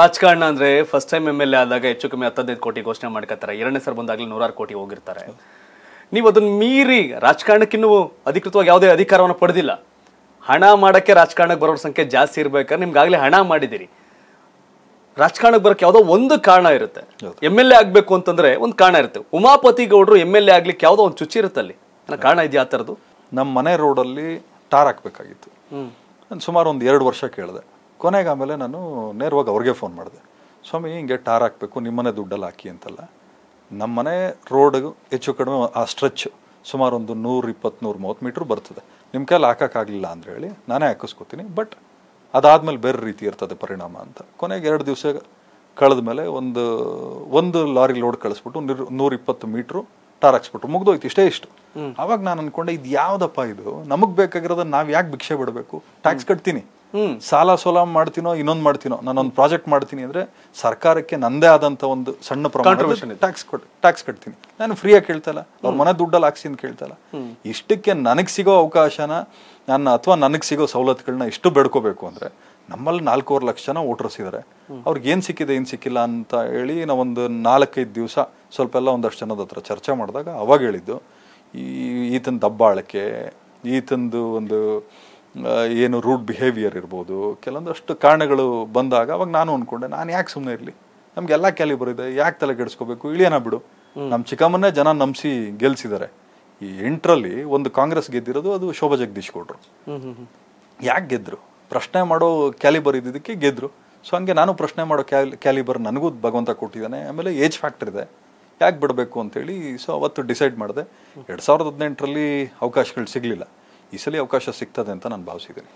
ರಾಜಕಾರಣ ಅಂದ್ರೆ first time M L A ಆದಾಗ ಹೆಚ್ಚು ಕಮ್ಮಿ ಹತ್ತದೈದು ಕೋಟಿ ಘೋಷಣೆ ಮಾಡ್ಕತ್ತಾರೆ ಎರಡನೇ ಸರ್ ಬಂದಾಗಲೇ ನೂರಾರು ಕೋಟಿ ಹೋಗಿರ್ತಾರೆ ನೀವು ಅದನ್ನ ಮೀರಿ ರಾಜಕಾರಣಕ್ಕಿನ್ನೂ ಅಧಿಕೃತವಾಗಿ ಯಾವುದೇ ಅಧಿಕಾರವನ್ನು ಪಡೆದಿಲ್ಲ ಹಣ ಮಾಡೋಕ್ಕೆ ರಾಜಕಾರಣಕ್ಕೆ ಬರೋರ ಸಂಖ್ಯೆ ಜಾಸ್ತಿ ಇರ್ಬೇಕಾದ್ರೆ ನಿಮ್ಗಾಗಲೇ ಹಣ ಮಾಡಿದಿರಿ ರಾಜಕಾರಣಕ್ಕೆ ಬರೋಕೆ ಯಾವುದೋ ಒಂದು ಕಾರಣ ಇರುತ್ತೆ ಎಮ್ ಎಲ್ ಎ ಆಗಬೇಕು ಅಂತಂದ್ರೆ ಒಂದು ಕಾರಣ ಇರುತ್ತೆ ಉಮಾಪತಿ ಗೌಡರು ಎಮ್ ಎಲ್ ಎ ಆಗ್ಲಿಕ್ಕೆ ಯಾವುದೋ ಒಂದು ಚುಚ್ಚಿ ಇರುತ್ತೆ ಅಲ್ಲಿ ಕಾರಣ ಇದೆಯಾ ಆ ಥರದ್ದು ನಮ್ಮ ಮನೆ ರೋಡಲ್ಲಿ ಟಾರ್ ಹಾಕ್ಬೇಕಾಗಿತ್ತು ಸುಮಾರು ಒಂದು ಎರಡು ವರ್ಷ ಕೇಳಿದೆ ಕೊನೆಗೆ ಆಮೇಲೆ ನಾನು ನೇರವಾಗಿ ಅವ್ರಿಗೆ ಫೋನ್ ಮಾಡಿದೆ ಸ್ವಾಮಿ ಹಿಂಗೆ ಟಾರ್ ಹಾಕಬೇಕು ನಿಮ್ಮನೆ ದುಡ್ಡಲ್ಲಿ ಹಾಕಿ ಅಂತಲ್ಲ ನಮ್ಮನೆ ರೋಡ್ ಹೆಚ್ಚು ಕಡಿಮೆ ಆ ಸ್ಟ್ರೆಚ್ ಸುಮಾರು ಒಂದು ನೂರು ಇಪ್ಪತ್ತು ನೂರು ಮೂವತ್ತು ಮೀಟ್ರ್ ಬರ್ತದೆ ನಿಮ್ಮ ಕೈಲಿ ಹಾಕೋಕ್ಕಾಗಲಿಲ್ಲ ಅಂದರೆ ಹೇಳಿ ನಾನೇ ಹಾಕಿಸ್ಕೊತೀನಿ ಬಟ್ ಅದಾದಮೇಲೆ ಬೇರೆ ರೀತಿ ಇರ್ತದೆ ಪರಿಣಾಮ ಅಂತ ಕೊನೆಗೆ ಎರಡು ದಿವಸ ಕಳೆದ ಮೇಲೆ ಒಂದು ಒಂದು ಲಾರಿ ಲೋಡ್ ಕಳಿಸ್ಬಿಟ್ಟು ನೂರು ಇಪ್ಪತ್ತು ಮೀಟ್ರು ಟಾರ್ ಹಾಕ್ಸ್ಬಿಟ್ರು ಮುಗ್ದೋಯ್ತು ಇಷ್ಟೇ ಇಷ್ಟು ಅವಾಗ ನಾನು ಅನ್ಕೊಂಡೆ ಇದು ಯಾವುದಪ್ಪ ಇದು ನಮಗೆ ಬೇಕಾಗಿರೋದನ್ನ ನಾವು ಯಾಕೆ ಭಿಕ್ಷೆ ಬಿಡಬೇಕು ಟ್ಯಾಕ್ಸ್ ಕಟ್ತೀನಿ ಸಾಲ ಸೋಲ ಮಾಡ್ತೀನೋ ಇನ್ನೊಂದು ಮಾಡ್ತೀನೋ ಒಂದು ಪ್ರಾಜೆಕ್ಟ್ ಮಾಡ್ತೀನಿ ಅಂದ್ರೆ ಸರ್ಕಾರಕ್ಕೆ ನಂದೇ ಆದಂತ ಒಂದು ಸಣ್ಣ ಪ್ರಮಾಣ ಟ್ಯಾಕ್ಸ್ ಟ್ಯಾಕ್ಸ್ ಕಟ್ತೀನಿ ನಾನು ಫ್ರೀಯಾಗಿ ಕೇಳ್ತಲ್ಲ ಅವ್ರ ಮನೆ ದುಡ್ಡಲ್ಲಿ ಹಾಕ್ಸಿ ಅಂತ ಕೇಳ್ತಲ್ಲ ಇಷ್ಟಕ್ಕೆ ನನಗೆ ಸಿಗೋ ಅವಕಾಶನ ನನ್ನ ಅಥವಾ ನನಗೆ ಸಿಗೋ ಸವಲತ್ತುಗಳನ್ನ ಇಷ್ಟು ಬೇಡ್ಕೋಬೇಕು ಅಂದ್ರೆ ನಮ್ಮಲ್ಲಿ ನಾಲ್ಕೂವರೆ ಲಕ್ಷ ಜನ ವೋಟರ್ಸ್ ಇದ್ದಾರೆ ಅವ್ರಿಗೆ ಏನು ಸಿಕ್ಕಿದೆ ಏನು ಸಿಕ್ಕಿಲ್ಲ ಅಂತ ಹೇಳಿ ನಾವೊಂದು ನಾಲ್ಕೈದು ದಿವಸ ಸ್ವಲ್ಪ ಎಲ್ಲ ಒಂದಷ್ಟು ಜನದ ಹತ್ರ ಚರ್ಚೆ ಮಾಡಿದಾಗ ಅವಾಗ ಹೇಳಿದ್ದು ಈ ಈತನ ದಬ್ಬಾಳಕ್ಕೆ ಈತಂದು ಒಂದು ಏನು ರೂಡ್ ಬಿಹೇವಿಯರ್ ಇರ್ಬೋದು ಕೆಲವೊಂದಷ್ಟು ಕಾರಣಗಳು ಬಂದಾಗ ಅವಾಗ ನಾನು ಅಂದ್ಕೊಂಡೆ ನಾನು ಯಾಕೆ ಸುಮ್ಮನೆ ಇರಲಿ ನಮಗೆಲ್ಲ ಕ್ಯಾಲಿಬರ್ ಇದೆ ಯಾಕೆ ತಲೆ ಕೆಡಿಸ್ಕೋಬೇಕು ಇಳಿಯನ ಬಿಡು ನಮ್ಮ ಚಿಕ್ಕಮ್ಮನ್ನೇ ಜನ ನಂಬಿಸಿ ಗೆಲ್ಸಿದ್ದಾರೆ ಈ ಎಂಟರಲ್ಲಿ ಒಂದು ಕಾಂಗ್ರೆಸ್ ಗೆದ್ದಿರೋದು ಅದು ಶೋಭಾ ಜಗದೀಶ್ ಕೊಡ್ರು ಯಾಕೆ ಗೆದ್ರು ಪ್ರಶ್ನೆ ಮಾಡೋ ಕ್ಯಾಲಿಬರ್ ಇದ್ದಿದ್ದಕ್ಕೆ ಗೆದ್ರು ಸೊ ಹಂಗೆ ನಾನು ಪ್ರಶ್ನೆ ಮಾಡೋ ಕ್ಯಾಲಿ ಕ್ಯಾಲಿಬರ್ ನನಗೂ ಭಗವಂತ ಕೊಟ್ಟಿದ್ದಾನೆ ಆಮೇಲೆ ಏಜ್ ಫ್ಯಾಕ್ಟರ್ ಇದೆ ಯಾಕೆ ಬಿಡಬೇಕು ಅಂತೇಳಿ ಸೊ ಅವತ್ತು ಡಿಸೈಡ್ ಮಾಡಿದೆ ಎರಡು ಸಾವಿರದ ಹದಿನೆಂಟರಲ್ಲಿ ಅವಕಾಶಗಳು ಸಿಗಲಿಲ್ಲ ಈ ಸಲ ಅವಕಾಶ ಸಿಗ್ತದೆ ಅಂತ ನಾನು ಭಾವಿಸಿದ್ದೀನಿ